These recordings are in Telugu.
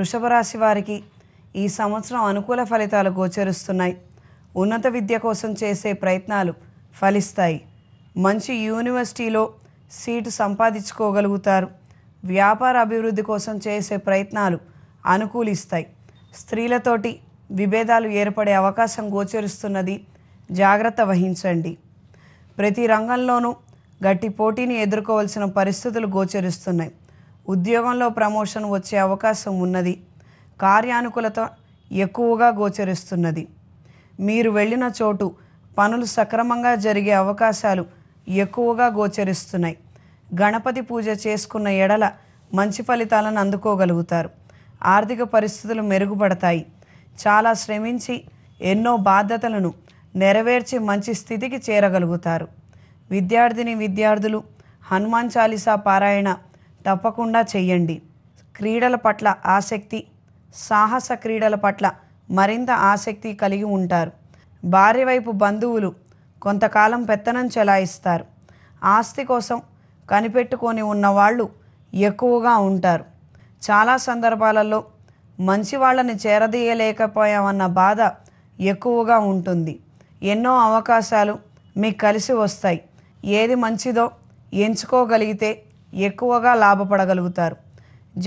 వృషభ రాశి వారికి ఈ సంవత్సరం అనుకూల ఫలితాలు గోచరిస్తున్నాయి ఉన్నత విద్య కోసం చేసే ప్రయత్నాలు ఫలిస్తాయి మంచి యూనివర్సిటీలో సీటు సంపాదించుకోగలుగుతారు వ్యాపార అభివృద్ధి కోసం చేసే ప్రయత్నాలు అనుకూలిస్తాయి స్త్రీలతోటి విభేదాలు ఏర్పడే అవకాశం గోచరిస్తున్నది జాగ్రత్త వహించండి ప్రతి రంగంలోనూ గట్టి పోటీని ఎదుర్కోవాల్సిన పరిస్థితులు గోచరిస్తున్నాయి ఉద్యోగంలో ప్రమోషన్ వచ్చే అవకాశం ఉన్నది కార్యానుకూలత ఎక్కువగా గోచరిస్తున్నది మీరు వెళ్ళిన చోటు పనులు సక్రమంగా జరిగే అవకాశాలు ఎక్కువగా గోచరిస్తున్నాయి గణపతి పూజ చేసుకున్న ఎడల మంచి ఫలితాలను అందుకోగలుగుతారు ఆర్థిక పరిస్థితులు మెరుగుపడతాయి చాలా శ్రమించి ఎన్నో బాధ్యతలను నెరవేర్చి మంచి స్థితికి చేరగలుగుతారు విద్యార్థిని విద్యార్థులు హనుమాన్ చాలీసా పారాయణ తప్పకుండా చెయ్యండి క్రీడల పట్ల ఆసక్తి సాహస క్రీడల పట్ల మరింత ఆసక్తి కలిగి ఉంటారు భార్య వైపు బంధువులు కొంతకాలం పెత్తనం చెలాయిస్తారు ఆస్తి కోసం కనిపెట్టుకొని ఉన్నవాళ్ళు ఎక్కువగా ఉంటారు చాలా సందర్భాలలో మంచి వాళ్ళని చేరదీయలేకపోయామన్న బాధ ఎక్కువగా ఉంటుంది ఎన్నో అవకాశాలు మీకు కలిసి వస్తాయి ఏది మంచిదో ఎంచుకోగలిగితే ఎక్కువగా లాభపడగలుగుతారు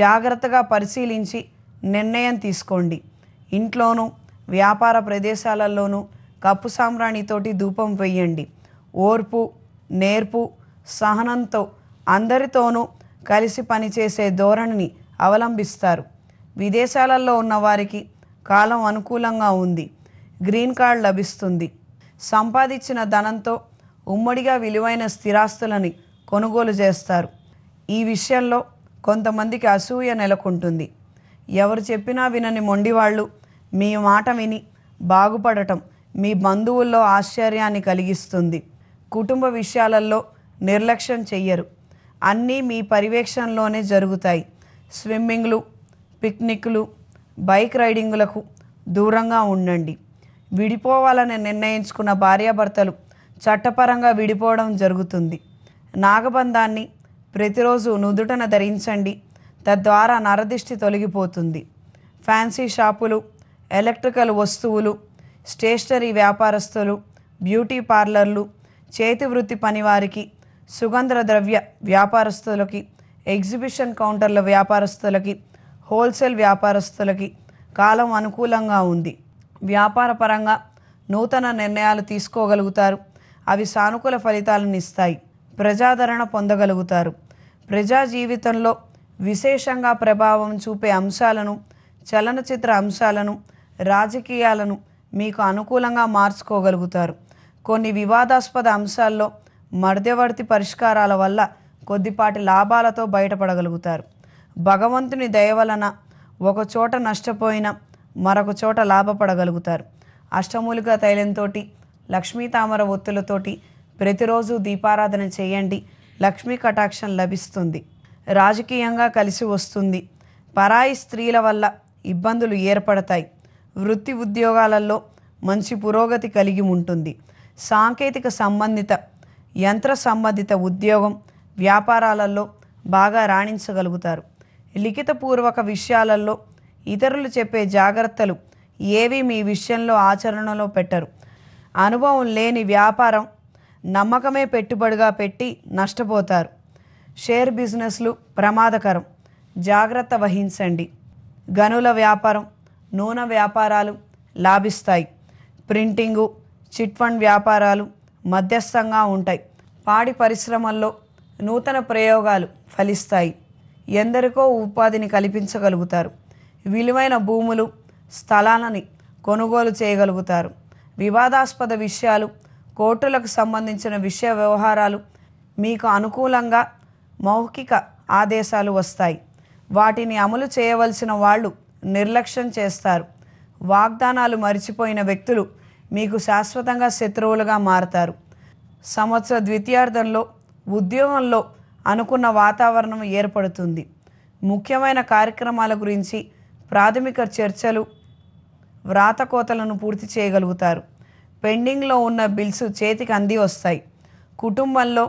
జాగ్రత్తగా పరిశీలించి నిర్ణయం తీసుకోండి ఇంట్లోనూ వ్యాపార ప్రదేశాలలోనూ కప్పు సామ్రాణితోటి ధూపం వేయండి ఓర్పు నేర్పు సహనంతో అందరితోనూ కలిసి పనిచేసే ధోరణిని అవలంబిస్తారు విదేశాలలో ఉన్నవారికి కాలం అనుకూలంగా ఉంది గ్రీన్ కార్డ్ లభిస్తుంది సంపాదించిన ధనంతో ఉమ్మడిగా విలువైన స్థిరాస్తులని కొనుగోలు చేస్తారు ఈ విషయంలో కొంతమందికి అసూయ నెలకొంటుంది ఎవరు చెప్పినా వినని మొండివాళ్ళు మీ మాట విని బాగుపడటం మీ బంధువుల్లో ఆశ్చర్యాన్ని కలిగిస్తుంది కుటుంబ విషయాలలో నిర్లక్ష్యం చెయ్యరు అన్నీ మీ పర్యవేక్షణలోనే జరుగుతాయి స్విమ్మింగ్లు పిక్నిక్లు బైక్ రైడింగులకు దూరంగా ఉండండి విడిపోవాలని నిర్ణయించుకున్న భార్యాభర్తలు చట్టపరంగా విడిపోవడం జరుగుతుంది నాగబంధాన్ని ప్రతిరోజు నుదుటన ధరించండి తద్వారా నరదిష్టి తొలగిపోతుంది ఫ్యాన్సీ షాపులు ఎలక్ట్రికల్ వస్తువులు స్టేషనరీ వ్యాపారస్తులు బ్యూటీ పార్లర్లు చేతి వృత్తి పనివారికి సుగంధ ద్రవ్య వ్యాపారస్తులకి ఎగ్జిబిషన్ కౌంటర్ల వ్యాపారస్తులకి హోల్సేల్ వ్యాపారస్తులకి కాలం అనుకూలంగా ఉంది వ్యాపారపరంగా నూతన నిర్ణయాలు తీసుకోగలుగుతారు అవి సానుకూల ఫలితాలను ఇస్తాయి ప్రజాదరణ పొందగలుగుతారు ప్రజా జీవితంలో విశేషంగా ప్రభావం చూపే అంశాలను చలనచిత్ర అంశాలను రాజకీయాలను మీకు అనుకూలంగా మార్చుకోగలుగుతారు కొన్ని వివాదాస్పద అంశాల్లో మధ్యవర్తి పరిష్కారాల వల్ల కొద్దిపాటి లాభాలతో బయటపడగలుగుతారు భగవంతుని దయ వలన ఒక చోట నష్టపోయిన మరొక చోట లాభపడగలుగుతారు అష్టమూలిక తైలంతో లక్ష్మీ తామర ఒత్తులతోటి ప్రతిరోజు దీపారాధన చేయండి లక్ష్మీ కటాక్షం లభిస్తుంది రాజకీయంగా కలిసి వస్తుంది పరాయి స్త్రీల వల్ల ఇబ్బందులు ఏర్పడతాయి వృత్తి ఉద్యోగాలలో మంచి పురోగతి కలిగి ఉంటుంది సాంకేతిక సంబంధిత యంత్ర సంబంధిత ఉద్యోగం వ్యాపారాలలో బాగా రాణించగలుగుతారు లిఖితపూర్వక విషయాలలో ఇతరులు చెప్పే జాగ్రత్తలు ఏవి మీ విషయంలో ఆచరణలో పెట్టరు అనుభవం లేని వ్యాపారం నమ్మకమే పెట్టుబడిగా పెట్టి నష్టపోతారు షేర్ బిజినెస్లు ప్రమాదకరం జాగ్రత్త వహించండి గనుల వ్యాపారం నూనె వ్యాపారాలు లాభిస్తాయి ప్రింటింగు చిట్ ఫండ్ వ్యాపారాలు మధ్యస్థంగా ఉంటాయి పాడి పరిశ్రమల్లో నూతన ప్రయోగాలు ఫలిస్తాయి ఎందరికో ఉపాధిని కల్పించగలుగుతారు విలువైన భూములు స్థలాలని కొనుగోలు చేయగలుగుతారు వివాదాస్పద విషయాలు కోర్టులకు సంబంధించిన విషయ వ్యవహారాలు మీకు అనుకూలంగా మౌఖిక ఆదేశాలు వస్తాయి వాటిని అమలు చేయవలసిన వాళ్ళు నిర్లక్ష్యం చేస్తారు వాగ్దానాలు మరిచిపోయిన వ్యక్తులు మీకు శాశ్వతంగా శత్రువులుగా మారతారు సంవత్సర ద్వితీయార్థంలో ఉద్యోగంలో అనుకున్న వాతావరణం ఏర్పడుతుంది ముఖ్యమైన కార్యక్రమాల గురించి ప్రాథమిక చర్చలు వ్రాతకోతలను పూర్తి చేయగలుగుతారు పెండింగ్లో ఉన్న బిల్స్ చేతికి అంది వస్తాయి కుటుంబంలో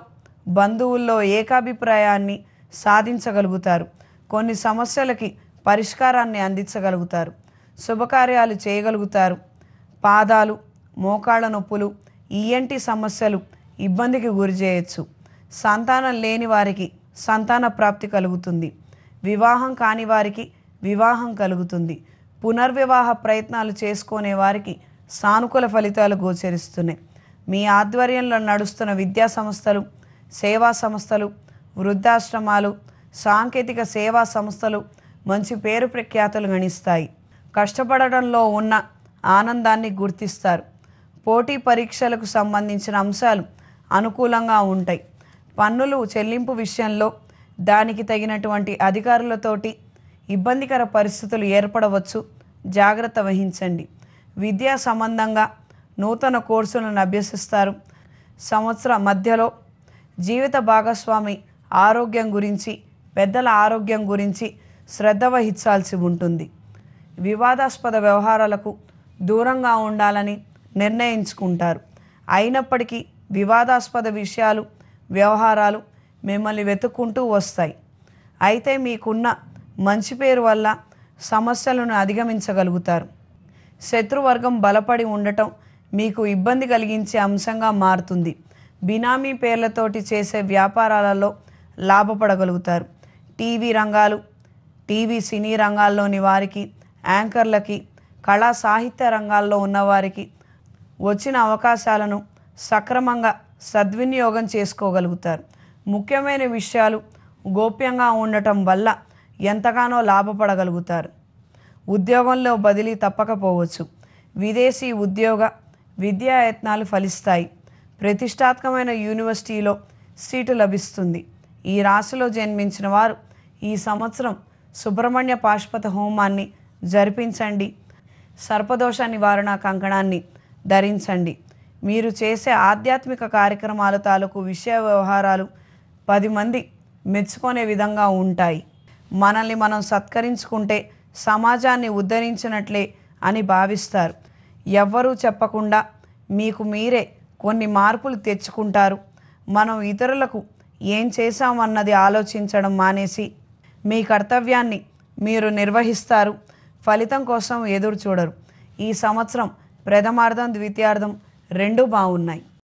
బంధువుల్లో ఏకాభిప్రాయాన్ని సాధించగలుగుతారు కొన్ని సమస్యలకి పరిష్కారాన్ని అందించగలుగుతారు శుభకార్యాలు చేయగలుగుతారు పాదాలు మోకాళ్ళ నొప్పులు ఈఎన్టీ సమస్యలు ఇబ్బందికి గురి చేయొచ్చు సంతానం లేని వారికి సంతాన ప్రాప్తి కలుగుతుంది వివాహం కాని వారికి వివాహం కలుగుతుంది పునర్వివాహ ప్రయత్నాలు చేసుకునే వారికి సానుకూల ఫలితాలు గోచరిస్తున్నాయి మీ ఆధ్వర్యంలో నడుస్తున్న విద్యా సంస్థలు సేవా సంస్థలు వృద్ధాశ్రమాలు సాంకేతిక సేవా సంస్థలు మంచి పేరు ప్రఖ్యాతులు గణిస్తాయి కష్టపడడంలో ఉన్న ఆనందాన్ని గుర్తిస్తారు పోటీ పరీక్షలకు సంబంధించిన అంశాలు అనుకూలంగా ఉంటాయి పన్నులు చెల్లింపు విషయంలో దానికి తగినటువంటి అధికారులతోటి ఇబ్బందికర పరిస్థితులు ఏర్పడవచ్చు జాగ్రత్త వహించండి విద్యా సంబంధంగా నూతన కోర్సులను అభ్యసిస్తారు సంవత్సర మధ్యలో జీవిత భాగస్వామి ఆరోగ్యం గురించి పెద్దల ఆరోగ్యం గురించి శ్రద్ధ వహించాల్సి ఉంటుంది వివాదాస్పద వ్యవహారాలకు దూరంగా ఉండాలని నిర్ణయించుకుంటారు అయినప్పటికీ వివాదాస్పద విషయాలు వ్యవహారాలు మిమ్మల్ని వెతుక్కుంటూ వస్తాయి అయితే మీకున్న మంచి పేరు వల్ల సమస్యలను అధిగమించగలుగుతారు శత్రువర్గం బలపడి ఉండటం మీకు ఇబ్బంది కలిగించే అంశంగా మారుతుంది బినామీ పేర్లతోటి చేసే వ్యాపారాలలో లాభపడగలుగుతారు టీవీ రంగాలు టీవీ సినీ రంగాల్లోని వారికి యాంకర్లకి కళా సాహిత్య రంగాల్లో ఉన్నవారికి వచ్చిన అవకాశాలను సక్రమంగా సద్వినియోగం చేసుకోగలుగుతారు ముఖ్యమైన విషయాలు గోప్యంగా ఉండటం వల్ల ఎంతగానో లాభపడగలుగుతారు ఉద్యోగంలో బదిలీ తప్పకపోవచ్చు విదేశీ ఉద్యోగ విద్యాయత్నాలు ఫలిస్తాయి ప్రతిష్టాత్మకమైన యూనివర్సిటీలో సీటు లభిస్తుంది ఈ రాశిలో జన్మించిన వారు ఈ సంవత్సరం సుబ్రహ్మణ్య పాష్పత హోమాన్ని జరిపించండి సర్పదోష నివారణ కంకణాన్ని ధరించండి మీరు చేసే ఆధ్యాత్మిక కార్యక్రమాల తాలూకు విషయ వ్యవహారాలు పది మంది మెచ్చుకునే విధంగా ఉంటాయి మనల్ని మనం సత్కరించుకుంటే సమాజాన్ని ఉద్ధరించినట్లే అని భావిస్తారు ఎవ్వరూ చెప్పకుండా మీకు మీరే కొన్ని మార్పులు తెచ్చుకుంటారు మనం ఇతరులకు ఏం చేశామన్నది ఆలోచించడం మానేసి మీ కర్తవ్యాన్ని మీరు నిర్వహిస్తారు ఫలితం కోసం ఎదురు చూడరు ఈ సంవత్సరం ప్రథమార్థం ద్వితీయార్థం రెండూ బాగున్నాయి